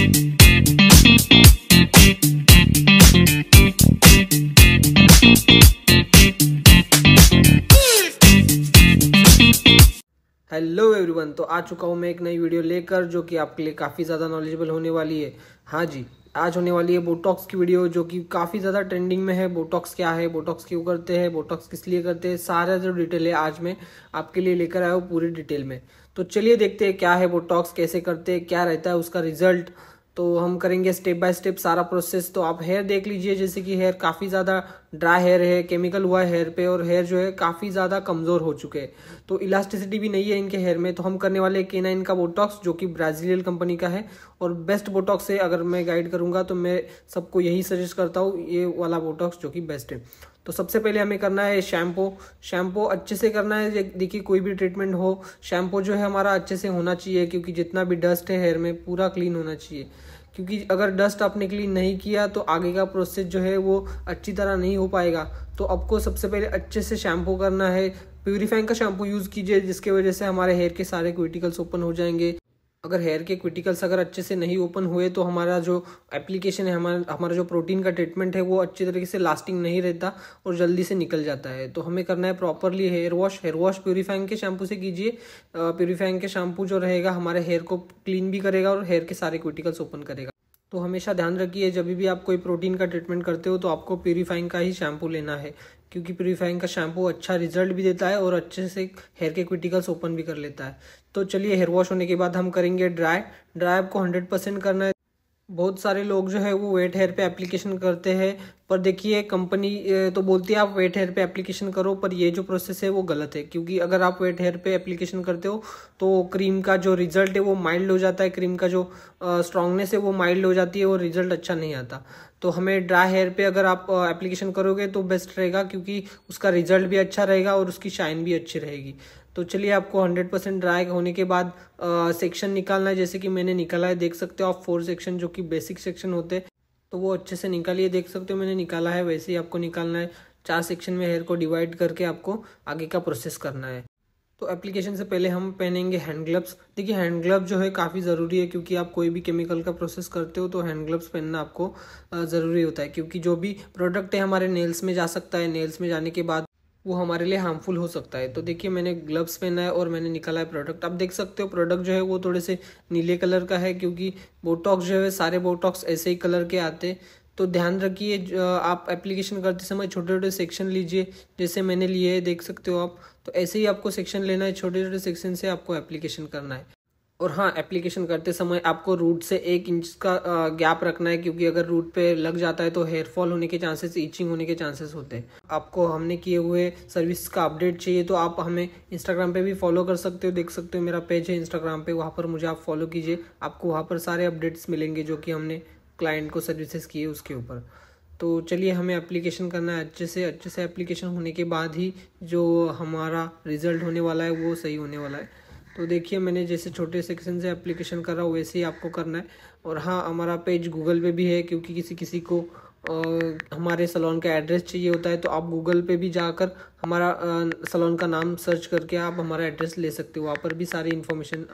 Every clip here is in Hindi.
हेलो एवरीवन तो आ चुका हूँ मैं एक नई वीडियो लेकर जो कि आपके लिए काफ़ी ज़्यादा नॉलेजेबल होने वाली है हाँ जी आज होने वाली है बोटॉक्स की वीडियो जो कि काफ़ी ज़्यादा ट्रेंडिंग में है बोटॉक्स क्या है बोटॉक्स क्यों करते हैं बोटॉक्स किस लिए करते हैं सारा जो डिटेल है आज मैं आपके लिए लेकर आया हूँ पूरी डिटेल में तो चलिए देखते हैं क्या है बोटॉक्स कैसे करते हैं क्या रहता है उसका रिजल्ट तो हम करेंगे स्टेप बाय स्टेप सारा प्रोसेस तो आप हेयर देख लीजिए जैसे कि हेयर काफ़ी ज़्यादा ड्राई हेयर है केमिकल हुआ है हेयर पे और हेयर जो है काफ़ी ज़्यादा कमज़ोर हो चुके हैं तो इलास्टिसिटी भी नहीं है इनके हेयर में तो हम करने वाले के नाइन का बोटॉक्स जो कि ब्राज़ीलियल कंपनी का है और बेस्ट बोटॉक्स है अगर मैं गाइड करूँगा तो मैं सबको यही सजेस्ट करता हूँ ये वाला बोटॉक्स जो कि बेस्ट है तो सबसे पहले हमें करना है शैम्पू शैम्पू अच्छे से करना है देखिए कोई भी ट्रीटमेंट हो शैम्पू जो है हमारा अच्छे से होना चाहिए क्योंकि जितना भी डस्ट है हेयर में पूरा क्लीन होना चाहिए क्योंकि अगर डस्ट आपने क्लीन नहीं किया तो आगे का प्रोसेस जो है वो अच्छी तरह नहीं हो पाएगा तो आपको सबसे पहले अच्छे से शैम्पू करना है प्यूरीफाइंग का शैम्पू यूज़ कीजिए जिसके वजह से हमारे हेयर के सारे क्विटिकल्स ओपन हो जाएंगे अगर हेयर के क्विटिकल्स अगर अच्छे से नहीं ओपन हुए तो हमारा जो एप्लीकेशन है हमारा हमारा जो प्रोटीन का ट्रीटमेंट है वो अच्छी तरीके से लास्टिंग नहीं रहता और जल्दी से निकल जाता है तो हमें करना है properly hair wash hair wash purifying के शैम्पू से कीजिए प्योरीफाइंग के शैम्पू जो रहेगा हमारे हेयर को क्लीन भी करेगा और हेयर के सारे क्विटिकल्स ओपन करेगा तो हमेशा ध्यान रखिए जब भी आप कोई प्रोटीन का ट्रीटमेंट करते हो तो आपको प्योरीफाइंग का ही शैम्पू लेना है क्योंकि प्योरीफाइंग का शैम्पू अच्छा रिजल्ट भी देता है और अच्छे से हेयर के क्विटिकल्स ओपन भी कर लेता है तो चलिए हेयर वॉश होने के बाद हम करेंगे ड्राई ड्राई आपको हंड्रेड परसेंट करना है बहुत सारे लोग जो है वो वेट हेयर पे एप्लीकेशन करते हैं पर देखिए कंपनी तो बोलती है आप वेट हेयर पे एप्लीकेशन करो पर ये जो प्रोसेस है वो गलत है क्योंकि अगर आप वेट हेयर पे एप्लीकेशन करते हो तो क्रीम का जो रिजल्ट है वो माइल्ड हो जाता है क्रीम का जो स्ट्रांगनेस है वो माइल्ड हो जाती है और रिजल्ट अच्छा नहीं आता तो हमें ड्राई हेयर पे अगर आप एप्लीकेशन करोगे तो बेस्ट रहेगा क्योंकि उसका रिजल्ट भी अच्छा रहेगा और उसकी शाइन भी अच्छी रहेगी तो चलिए आपको 100 परसेंट ड्राई होने के बाद सेक्शन निकालना है जैसे कि मैंने निकाला है देख सकते हो आप फोर सेक्शन जो कि बेसिक सेक्शन होते हैं तो वो अच्छे से निकालिए देख सकते हो मैंने निकाला है वैसे ही आपको निकालना है चार सेक्शन में हेयर को डिवाइड करके आपको आगे का प्रोसेस करना है तो एप्लीकेशन से पहले हम पहनेंगे हैंड ग्लव्स देखिए हैंड ग्लव जो है काफ़ी ज़रूरी है क्योंकि आप कोई भी केमिकल का प्रोसेस करते हो तो हैंड ग्लव्स पहनना आपको ज़रूरी होता है क्योंकि जो भी प्रोडक्ट है हमारे नेल्स में जा सकता है नेल्स में जाने के बाद वो हमारे लिए हार्मफुल हो सकता है तो देखिए मैंने ग्लव्स पहना है और मैंने निकाला है प्रोडक्ट आप देख सकते हो प्रोडक्ट जो है वो थोड़े से नीले कलर का है क्योंकि बोटॉक्स जो है सारे बोटॉक्स ऐसे ही कलर के आते तो ध्यान रखिए आप एप्लीकेशन करते समय छोटे छोटे सेक्शन लीजिए जैसे मैंने लिए है देख सकते हो आप तो ऐसे ही आपको सेक्शन लेना है छोटे छोटे सेक्शन से आपको एप्लीकेशन करना है और हाँ एप्लीकेशन करते समय आपको रूट से एक इंच का गैप रखना है क्योंकि अगर रूट पे लग जाता है तो हेयर फॉल होने के चांसेस इचिंग होने के चांसेस होते हैं आपको हमने किए हुए सर्विस का अपडेट चाहिए तो आप हमें इंस्टाग्राम पे भी फॉलो कर सकते हो देख सकते हो मेरा पेज है इंस्टाग्राम पे वहाँ पर मुझे आप फॉलो कीजिए आपको वहाँ पर सारे अपडेट्स मिलेंगे जो कि हमने क्लाइंट को सर्विसेज किए उसके ऊपर तो चलिए हमें एप्लीकेशन करना है अच्छे से अच्छे से एप्लीकेशन होने के बाद ही जो हमारा रिजल्ट होने वाला है वो सही होने वाला है तो देखिए मैंने जैसे छोटे सेक्शन से एप्लीकेशन करा वैसे ही आपको करना है और हाँ हमारा पेज गूगल पे भी है क्योंकि किसी किसी को आ, हमारे सलोन का एड्रेस चाहिए होता है तो आप गूगल पे भी जाकर हमारा सलोन का नाम सर्च करके आप हमारा एड्रेस ले सकते हो वहाँ पर भी सारी इन्फॉर्मेशन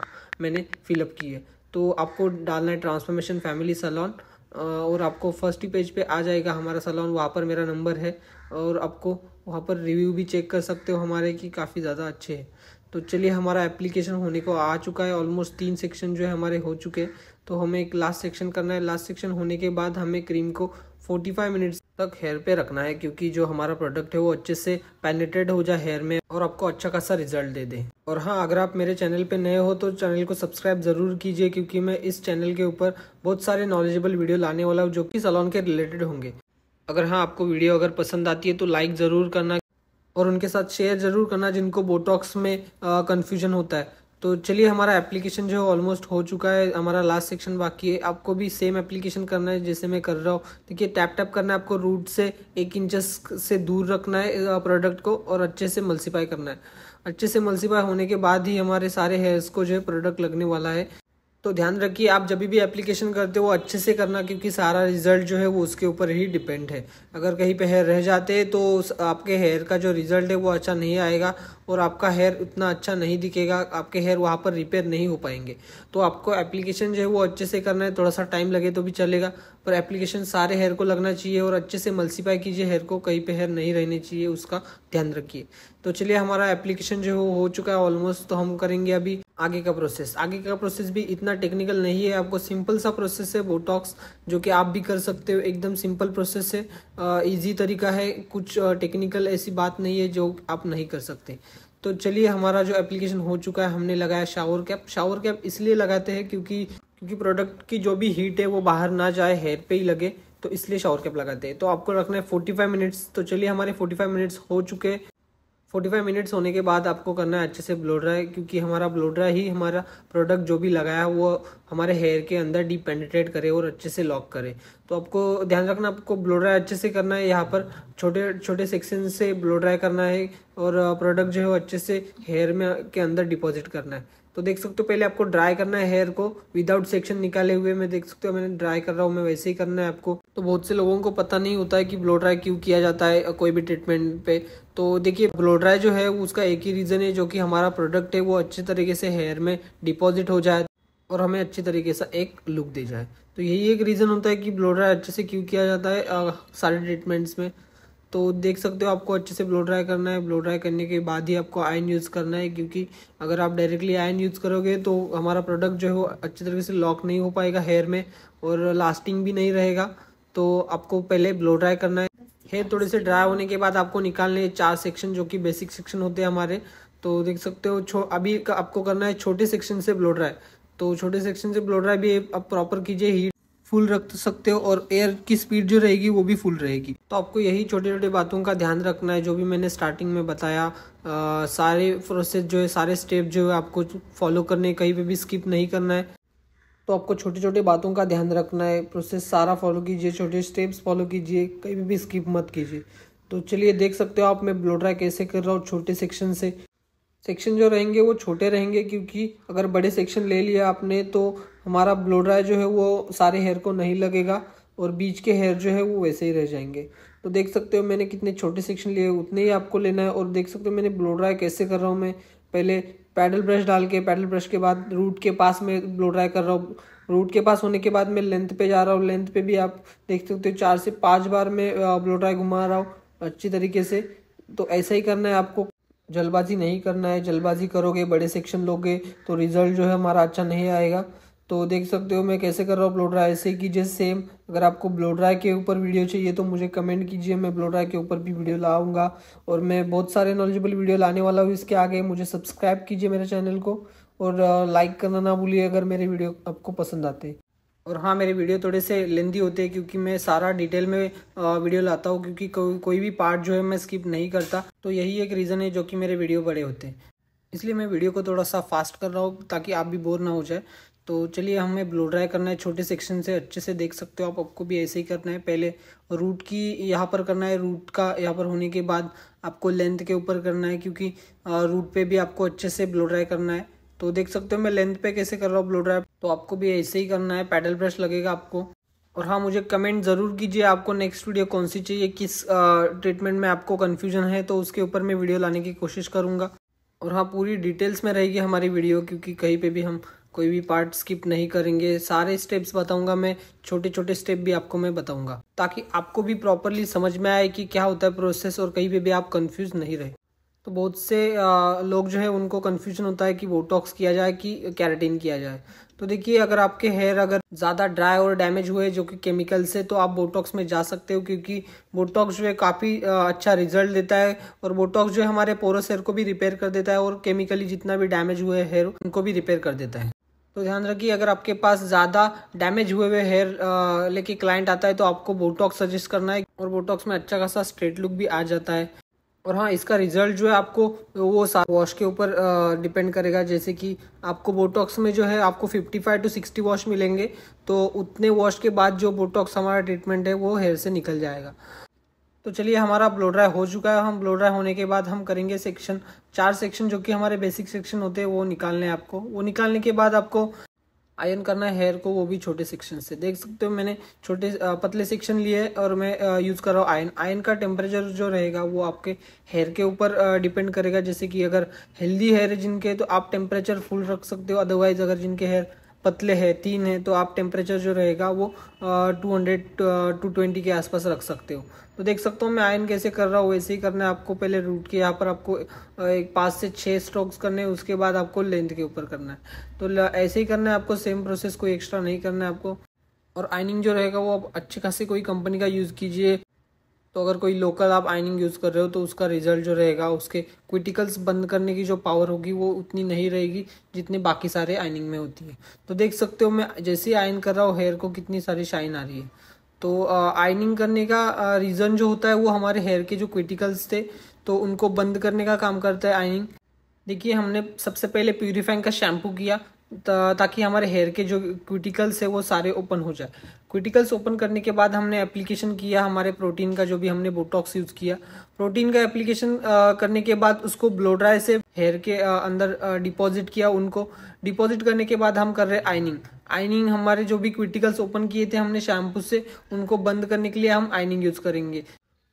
मैंने फिलअप की है तो आपको डालना है ट्रांसफॉर्मेशन फैमिली सलोन और आपको फर्स्ट ही पेज पे आ जाएगा हमारा सलोन वहाँ पर मेरा नंबर है और आपको वहाँ पर रिव्यू भी चेक कर सकते हो हमारे कि काफ़ी ज़्यादा अच्छे हैं तो चलिए हमारा एप्लीकेशन होने को आ चुका है ऑलमोस्ट तीन सेक्शन जो है हमारे हो चुके हैं तो हमें एक लास्ट सेक्शन करना है लास्ट सेक्शन होने के बाद हमें क्रीम को 45 मिनट्स तक हेयर पे रखना है क्योंकि जो हमारा प्रोडक्ट है वो अच्छे से पेनेटेड हो जाए हेयर में और आपको अच्छा खासा रिजल्ट दे दे और हाँ अगर आप मेरे चैनल पे नए हो तो चैनल को सब्सक्राइब जरूर कीजिए क्योंकि मैं इस चैनल के ऊपर बहुत सारे नॉलेजेबल वीडियो लाने वाला हूँ जो कि सलोन के रिलेटेड होंगे अगर हाँ आपको वीडियो अगर पसंद आती है तो लाइक ज़रूर करना और उनके साथ शेयर ज़रूर करना जिनको बोटॉक्स में कन्फ्यूजन होता है तो चलिए हमारा एप्लीकेशन जो है ऑलमोस्ट हो चुका है हमारा लास्ट सेक्शन बाकी है आपको भी सेम एप्लीकेशन करना है जैसे मैं कर रहा हूँ देखिए टैप टैप करना है आपको रूट से एक इंचस से दूर रखना है प्रोडक्ट को और अच्छे से मल्सीफाई करना है अच्छे से मल्सीफाई होने के बाद ही हमारे सारे हेयर्स को जो है प्रोडक्ट लगने वाला है तो ध्यान रखिए आप जब भी एप्लीकेशन करते हो अच्छे से करना क्योंकि सारा रिजल्ट जो है वो उसके ऊपर ही डिपेंड है अगर कहीं पे हेयर रह जाते हैं तो आपके हेयर का जो रिजल्ट है वो अच्छा नहीं आएगा और आपका हेयर इतना अच्छा नहीं दिखेगा आपके हेयर वहाँ पर रिपेयर नहीं हो पाएंगे तो आपको एप्लीकेशन जो है वो अच्छे से करना है थोड़ा सा टाइम लगे तो भी चलेगा पर एप्लीकेशन सारे हेयर को लगना चाहिए और अच्छे से मल्सीफाई कीजिए हेयर को कहीं पे हेयर नहीं रहने चाहिए उसका ध्यान रखिए तो चलिए हमारा एप्लीकेशन जो है वो हो चुका है ऑलमोस्ट तो हम करेंगे अभी आगे का प्रोसेस आगे का प्रोसेस भी इतना टेक्निकल नहीं है आपको सिंपल सा प्रोसेस है बोटॉक्स जो कि आप भी कर सकते हो एकदम सिंपल प्रोसेस है इजी तरीका है कुछ टेक्निकल ऐसी बात नहीं है जो आप नहीं कर सकते तो चलिए हमारा जो एप्लीकेशन हो चुका है हमने लगाया शावर कैप शावर कैप इसलिए लगाते हैं क्योंकि क्योंकि प्रोडक्ट की जो भी हीट है वो बाहर ना जाए हेयर पे ही लगे तो इसलिए शावर कैप लगाते हैं तो आपको रखना है फोर्टी फाइव मिनट्स तो चलिए हमारे फोर्टी फाइव मिनट्स हो चुके फोर्टी फाइव मिनट्स होने के बाद आपको करना है अच्छे से ब्लोड्रा क्योंकि हमारा ब्लोड्रा ही हमारा प्रोडक्ट जो भी लगाया वो हमारे हेयर के अंदर डीप पेनिट्रेट करे और अच्छे से लॉक करे तो आपको ध्यान रखना आपको ब्लो ड्राई अच्छे से करना है यहाँ पर छोटे छोटे सेक्शन से ब्लो ड्राई करना है और प्रोडक्ट जो है वो अच्छे से हेयर में के अंदर डिपॉजिट करना है तो देख सकते हो पहले आपको ड्राई करना है हेयर को विदाउट सेक्शन निकाले हुए मैं देख सकते हो मैंने ड्राई कर रहा हूँ मैं वैसे ही करना है आपको तो बहुत से लोगों को पता नहीं होता है कि ब्लो ड्राई क्यों किया जाता है कोई भी ट्रीटमेंट पे तो देखिए ब्लो ड्राई जो है उसका एक ही रीज़न है जो कि हमारा प्रोडक्ट है वो अच्छे तरीके से हेयर में डिपॉजिट हो जाए और हमें अच्छी तरीके से एक लुक दे जाए तो यही एक रीज़न होता है कि ब्लो ड्राई अच्छे से क्यों किया जाता है आ, सारे ट्रीटमेंट्स में तो देख सकते हो आपको अच्छे से ब्लो ड्राई करना है ब्लो ड्राई करने के बाद ही आपको आयन यूज़ करना है क्योंकि अगर आप डायरेक्टली आयन यूज़ करोगे तो हमारा प्रोडक्ट जो है वो अच्छे तरीके से लॉक नहीं हो पाएगा हेयर में और लास्टिंग भी नहीं रहेगा तो आपको पहले ब्लो ड्राई करना है हेयर थोड़े से ड्राई होने के बाद आपको निकालने चार सेक्शन जो कि बेसिक सेक्शन होते हैं हमारे तो देख सकते हो अभी आपको करना है छोटे सेक्शन से ब्लो ड्राई तो छोटे सेक्शन से ब्लो ड्राई भी आप प्रॉपर कीजिए हीट फुल रख तो सकते हो और एयर की स्पीड जो रहेगी वो भी फुल रहेगी तो आपको यही छोटे छोटे बातों का ध्यान रखना है जो भी मैंने स्टार्टिंग में बताया आ, सारे प्रोसेस जो है सारे स्टेप जो है आपको फॉलो करने कहीं पे भी स्किप नहीं करना है तो आपको छोटे छोटे बातों का ध्यान रखना है प्रोसेस सारा फॉलो कीजिए छोटे स्टेप्स फॉलो कीजिए कहीं भी स्किप मत कीजिए तो चलिए देख सकते हो आप मैं ब्लो ड्राई कैसे कर रहा हूँ छोटे सेक्शन से सेक्शन जो रहेंगे वो छोटे रहेंगे क्योंकि अगर बड़े सेक्शन ले लिया आपने तो हमारा ब्लो ड्राई जो है वो सारे हेयर को नहीं लगेगा और बीच के हेयर जो है वो वैसे ही रह जाएंगे तो देख सकते हो मैंने कितने छोटे सेक्शन लिए उतने ही आपको लेना है और देख सकते हो मैंने ब्लो ड्राई कैसे कर रहा हूँ मैं पहले पैडल ब्रश डाल के पैडल ब्रश के बाद रूट के पास में ब्लो ड्राई कर रहा हूँ रूट के पास होने के बाद मैं लेंथ पे जा रहा हूँ लेंथ पे भी आप देख सकते हो चार से पाँच बार मैं ब्लो ड्राई घुमा रहा हूँ अच्छी तरीके से तो ऐसा ही करना है आपको जल्दबाजी नहीं करना है जल्दबाजी करोगे बड़े सेक्शन लोगे तो रिज़ल्ट जो है हमारा अच्छा नहीं आएगा तो देख सकते हो मैं कैसे कर रहा हूँ ब्लोड्राई ऐसे कि जैसे सेम अगर आपको ब्लोड्राई के ऊपर वीडियो चाहिए तो मुझे कमेंट कीजिए मैं ब्लोड्राई के ऊपर भी वीडियो लाऊंगा और मैं बहुत सारे नॉलेजेबल वीडियो लाने वाला हूँ इसके आगे मुझे सब्सक्राइब कीजिए मेरे चैनल को और लाइक करना ना भूलिए अगर मेरे वीडियो आपको पसंद आते और हाँ मेरे वीडियो थोड़े से लेंदी होते हैं क्योंकि मैं सारा डिटेल में वीडियो लाता हूँ क्योंकि को, कोई भी पार्ट जो है मैं स्किप नहीं करता तो यही एक रीज़न है जो कि मेरे वीडियो बड़े होते हैं इसलिए मैं वीडियो को थोड़ा सा फास्ट कर रहा हूँ ताकि आप भी बोर ना हो जाए तो चलिए हमें ब्लो ड्राई करना है छोटे सेक्शन से अच्छे से देख सकते हो आप आपको भी ऐसे ही करना है पहले रूट की यहाँ पर करना है रूट का यहाँ पर होने के बाद आपको लेंथ के ऊपर करना है क्योंकि रूट पे भी आपको अच्छे से ब्लो ड्राई करना है तो देख सकते हो मैं लेंथ पे कैसे कर रहा हूँ ब्लो ड्राइव तो आपको भी ऐसे ही करना है पैडल ब्रश लगेगा आपको और हाँ मुझे कमेंट ज़रूर कीजिए आपको नेक्स्ट वीडियो कौन सी चाहिए किस ट्रीटमेंट में आपको कन्फ्यूजन है तो उसके ऊपर मैं वीडियो लाने की कोशिश करूँगा और हाँ पूरी डिटेल्स में रहेगी हमारी वीडियो क्योंकि कहीं पे भी हम कोई भी पार्ट स्किप नहीं करेंगे सारे स्टेप्स बताऊंगा मैं छोटे छोटे स्टेप भी आपको मैं बताऊंगा ताकि आपको भी प्रॉपरली समझ में आए कि क्या होता है प्रोसेस और कहीं पे भी आप कंफ्यूज नहीं रहे तो बहुत से लोग जो है उनको कन्फ्यूजन होता है कि बोटॉक्स किया जाए कि कैरेटीन किया जाए तो देखिए अगर आपके हेयर अगर ज़्यादा ड्राई और डैमेज हुए जो कि केमिकल से तो आप बोटॉक्स में जा सकते हो क्योंकि बोटॉक्स जो है काफ़ी अच्छा रिजल्ट देता है और बोटॉक्स जो है हमारे पोरस हेयर को भी रिपेयर कर देता है और केमिकली जितना भी डैमेज हुए हेयर उनको भी रिपेयर कर देता है तो ध्यान रखिए अगर आपके पास ज़्यादा डैमेज हुए हुए हेयर लेके क्लाइंट आता है तो आपको बोटॉक्स सजेस्ट करना है और बोटॉक्स में अच्छा खासा स्ट्रेट लुक भी आ जाता है और हाँ इसका रिजल्ट जो है आपको वो सारा वॉश के ऊपर डिपेंड करेगा जैसे कि आपको बोटॉक्स में जो है आपको 55 टू 60 वॉश मिलेंगे तो उतने वॉश के बाद जो बोटॉक्स हमारा ट्रीटमेंट है वो हेयर से निकल जाएगा तो चलिए हमारा ब्लो ड्राई हो चुका है हम ब्लो ड्राई होने के बाद हम करेंगे सेक्शन चार सेक्शन जो कि हमारे बेसिक सेक्शन होते हैं वो निकालने हैं आपको वो निकालने के बाद आपको आयन करना है हेयर को वो भी छोटे सेक्शन से देख सकते हो मैंने छोटे पतले सेक्शन लिए है और मैं यूज़ कर रहा हूँ आयन आयन का टेम्परेचर जो रहेगा वो आपके हेयर के ऊपर डिपेंड करेगा जैसे कि अगर हेल्दी हेयर है जिनके तो आप टेम्परेचर फुल रख सकते हो अदरवाइज अगर जिनके हेयर पतले हैं तीन है तो आप टेम्परेचर जो रहेगा वो टू हंड्रेड टू ट्वेंटी के आसपास रख सकते हो तो देख सकते हो मैं आयन कैसे कर रहा हूँ वैसे ही करना है आपको पहले रूट के यहाँ पर आपको एक पाँच से छः स्ट्रोक्स करने हैं उसके बाद आपको लेंथ के ऊपर करना है तो ऐसे ही करना है आपको सेम प्रोसेस कोई एक्स्ट्रा नहीं करना है आपको और आयनिंग जो रहेगा वो आप अच्छी खासी कोई कंपनी का यूज़ कीजिए तो अगर कोई लोकल आप आइनिंग यूज़ कर रहे हो तो उसका रिजल्ट जो रहेगा उसके क्विटिकल्स बंद करने की जो पावर होगी वो उतनी नहीं रहेगी जितनी बाकी सारे आइनिंग में होती है तो देख सकते हो मैं जैसे ही आयन कर रहा हूँ हेयर को कितनी सारी शाइन आ रही है तो आइनिंग करने का रीज़न जो होता है वो हमारे हेयर के जो क्विटिकल्स थे तो उनको बंद करने का काम करता है आइनिंग देखिए हमने सबसे पहले प्यूरीफाइंग का शैम्पू किया ताकि हमारे हेयर के जो क्यूटिकल्स है वो सारे ओपन हो जाए क्यूटिकल्स ओपन करने के बाद हमने एप्लीकेशन किया हमारे प्रोटीन का जो भी हमने बोटॉक्स यूज़ किया प्रोटीन का एप्लीकेशन करने के बाद उसको ब्लो ड्राई से हेयर के अंदर डिपॉजिट किया उनको डिपॉजिट करने के बाद हम कर रहे आइनिंग आइनिंग हमारे जो भी क्विटिकल्स ओपन किए थे हमने शैम्पू से उनको बंद करने के लिए हम आइनिंग यूज़ करेंगे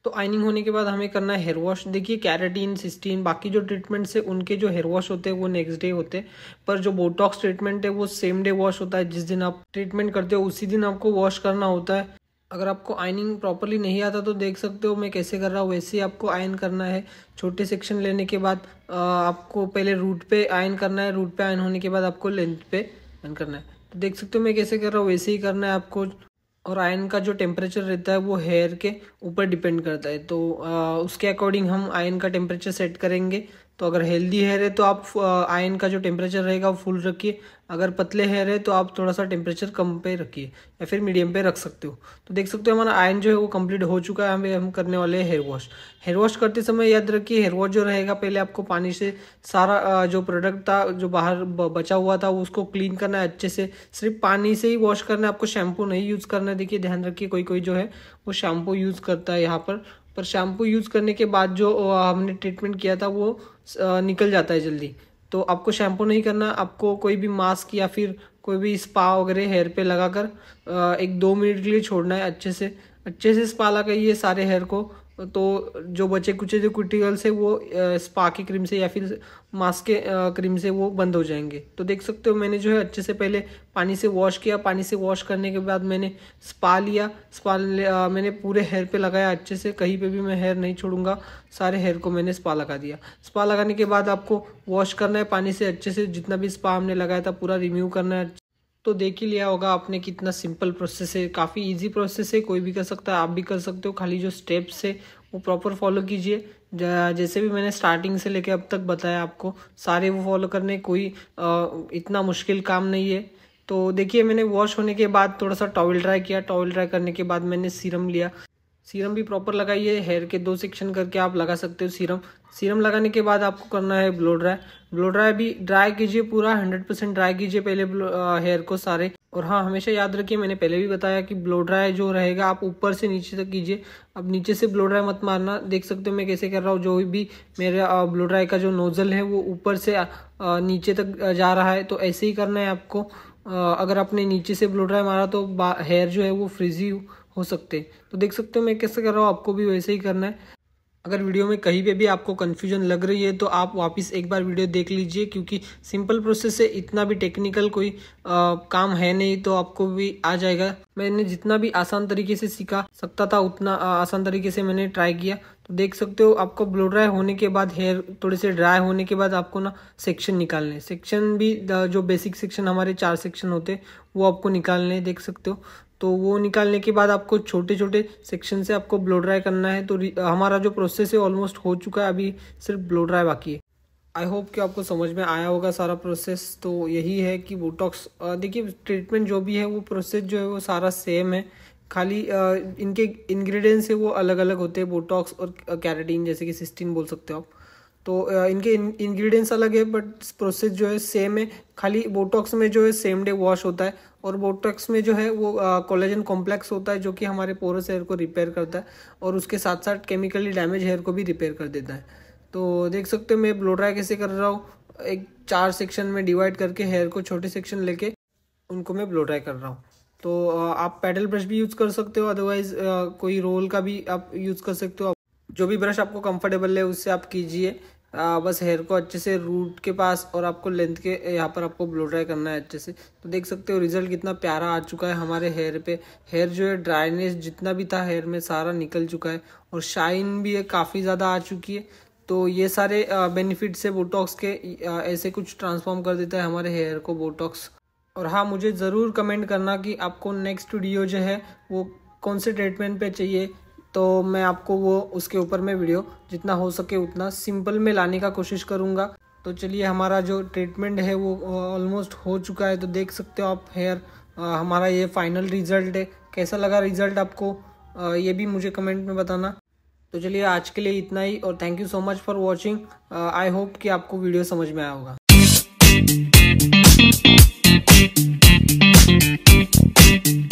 तो आइनिंग होने के बाद हमें करना है हेयर वॉश देखिए कैरेटीन सिस्टीन बाकी जो ट्रीटमेंट से उनके जो हेयर वॉश होते हैं वो नेक्स्ट डे होते हैं पर जो बोटॉक्स ट्रीटमेंट है वो सेम डे वॉश होता है जिस दिन आप ट्रीटमेंट करते हो उसी दिन आपको वॉश करना होता है अगर आपको आइनिंग प्रॉपरली नहीं आता तो देख सकते हो मैं कैसे कर रहा हूँ वैसे ही आपको आयन करना है छोटे सेक्शन लेने के बाद आपको पहले रूट पे आयन करना है रूट पे आयन होने के बाद आपको लेंथ पे आयन करना है तो देख सकते हो मैं कैसे कर रहा हूँ वैसे ही करना है आपको और आयन का जो टेम्परेचर रहता है वो हेयर के ऊपर डिपेंड करता है तो आ, उसके अकॉर्डिंग हम आयन का टेम्परेचर सेट करेंगे तो अगर हेल्दी हेयर है तो आप आयन का जो टेम्परेचर रहेगा वो फुल रखिए अगर पतले हेयर है तो आप थोड़ा सा टेम्परेचर कम पे रखिए या फिर मीडियम पे रख सकते हो तो देख सकते हो हमारा आयन जो है वो कंप्लीट हो चुका है हमें हम करने वाले हेयर वॉश हेयर वॉश करते समय याद रखिए हेयर वॉश जो रहेगा पहले आपको पानी से सारा जो प्रोडक्ट था जो बाहर बचा हुआ था उसको क्लीन करना है अच्छे से सिर्फ पानी से ही वॉश करना है आपको शैम्पू नहीं यूज़ करना है देखिए ध्यान रखिए कोई कोई जो है वो शैम्पू यूज़ करता है यहाँ पर पर शैम्पू यूज़ करने के बाद जो हमने ट्रीटमेंट किया था वो निकल जाता है जल्दी तो आपको शैम्पू नहीं करना आपको कोई भी मास्क या फिर कोई भी स्पा वगैरह हेयर पे लगाकर एक दो मिनट के लिए छोड़ना है अच्छे से अच्छे से स्पा लगाइए सारे हेयर को तो जो बचे कुछ जो क्यूटिकल्स है वो स्पा की क्रीम से या फिर मास्क के क्रीम से वो बंद हो जाएंगे तो देख सकते हो मैंने जो है अच्छे से पहले पानी से वॉश किया पानी से वॉश करने के बाद मैंने स्पा लिया स्पा लिया, मैंने पूरे हेयर पे लगाया अच्छे से कहीं पे भी मैं हेयर नहीं छोड़ूंगा सारे हेयर को मैंने स्पा लगा दिया स्पा लगाने के बाद आपको वॉश करना है पानी से अच्छे से जितना भी स्पा हमने लगाया था पूरा रिम्यू करना है तो देख ही लिया होगा आपने कितना सिंपल प्रोसेस है काफ़ी इजी प्रोसेस है कोई भी कर सकता है आप भी कर सकते हो खाली जो स्टेप्स है वो प्रॉपर फॉलो कीजिए जैसे भी मैंने स्टार्टिंग से लेके अब तक बताया आपको सारे वो फॉलो करने कोई आ, इतना मुश्किल काम नहीं है तो देखिए मैंने वॉश होने के बाद थोड़ा सा टॉवल ड्राई किया टॉवल ड्राई करने के बाद मैंने सीरम लिया सीरम भी प्रॉपर लगाइए हेयर के दो सेक्शन करके आप लगा सकते हो सीरम सीरम लगाने के बाद आपको करना है ब्लो ड्राई ब्लो ड्राई भी ड्राई कीजिए पूरा हंड्रेड परसेंट ड्राई कीजिए पहले हेयर को सारे और हाँ हमेशा याद रखिए मैंने पहले भी बताया कि ब्लो ड्राई जो रहेगा आप ऊपर से नीचे तक कीजिए अब नीचे से ब्लो ड्राई मत मारना देख सकते हो मैं कैसे कर रहा हूँ जो भी मेरा ब्लो ड्राई का जो नोज़ल है वो ऊपर से नीचे तक जा रहा है तो ऐसे ही करना है आपको अगर आपने नीचे से ब्लो ड्राई मारा तो हेयर जो है वो फ्रिजी हो सकते तो देख सकते हो मैं कैसे कर रहा हूँ आपको भी वैसे ही करना है अगर वीडियो में कहीं पे भी आपको कन्फ्यूजन लग रही है तो आप वापस एक बार वीडियो देख लीजिए क्योंकि सिंपल प्रोसेस से इतना भी टेक्निकल कोई आ, काम है नहीं तो आपको भी आ जाएगा मैंने जितना भी आसान तरीके से सीखा सकता था उतना आ, आसान तरीके से मैंने ट्राई किया तो देख सकते हो आपको ब्लो ड्राई होने के बाद हेयर थोड़े से ड्राई होने के बाद आपको ना सेक्शन निकालने सेक्शन भी जो बेसिक सेक्शन हमारे चार सेक्शन होते वो आपको निकालने देख सकते हो तो वो निकालने के बाद आपको छोटे छोटे सेक्शन से आपको ब्लो ड्राई करना है तो हमारा जो प्रोसेस है ऑलमोस्ट हो चुका है अभी सिर्फ ब्लो ड्राई बाकी है आई होप कि आपको समझ में आया होगा सारा प्रोसेस तो यही है कि बोटॉक्स देखिए ट्रीटमेंट जो भी है वो प्रोसेस जो है वो सारा सेम है खाली इनके इंग्रेडिएंट्स है वो अलग अलग होते हैं बोटॉक्स और कैरेटीन जैसे कि सिस्टीन बोल सकते हो आप तो इनके इंग्रेडिएंट्स अलग है बट प्रोसेस जो है सेम है खाली बोटॉक्स में जो है सेम डे वॉश होता है और बोटक्स में जो है वो कोलेजन कॉम्प्लेक्स होता है जो कि हमारे पोरस हेयर को रिपेयर करता है और उसके साथ साथ केमिकली डैमेज हेयर को भी रिपेयर कर देता है तो देख सकते हो मैं ब्लो ड्राई कैसे कर रहा हूँ एक चार सेक्शन में डिवाइड करके हेयर को छोटे सेक्शन लेके उनको मैं ब्लो ड्राई कर रहा हूँ तो आप पैडल ब्रश भी यूज़ कर सकते हो अदरवाइज़ कोई रोल का भी आप यूज़ कर सकते हो जो भी ब्रश आपको कंफर्टेबल है उससे आप कीजिए आ, बस हेयर को अच्छे से रूट के पास और आपको लेंथ के यहाँ पर आपको ब्लो ड्राई करना है अच्छे से तो देख सकते हो रिजल्ट कितना प्यारा आ चुका है हमारे हेयर पे हेयर जो है ड्राइनेस जितना भी था हेयर में सारा निकल चुका है और शाइन भी है काफ़ी ज़्यादा आ चुकी है तो ये सारे बेनिफिट्स है बोटॉक्स के आ, ऐसे कुछ ट्रांसफॉर्म कर देता है हमारे हेयर को बोटॉक्स और हाँ मुझे ज़रूर कमेंट करना कि आपको नेक्स्ट वीडियो जो है वो कौन से ट्रीटमेंट पे चाहिए तो मैं आपको वो उसके ऊपर में वीडियो जितना हो सके उतना सिंपल में लाने का कोशिश करूँगा तो चलिए हमारा जो ट्रीटमेंट है वो ऑलमोस्ट हो चुका है तो देख सकते हो आप हेयर हमारा ये फाइनल रिजल्ट है कैसा लगा रिजल्ट आपको आ, ये भी मुझे कमेंट में बताना तो चलिए आज के लिए इतना ही और thank you so much for watching I hope कि आपको वीडियो समझ में आया होगा Thank you.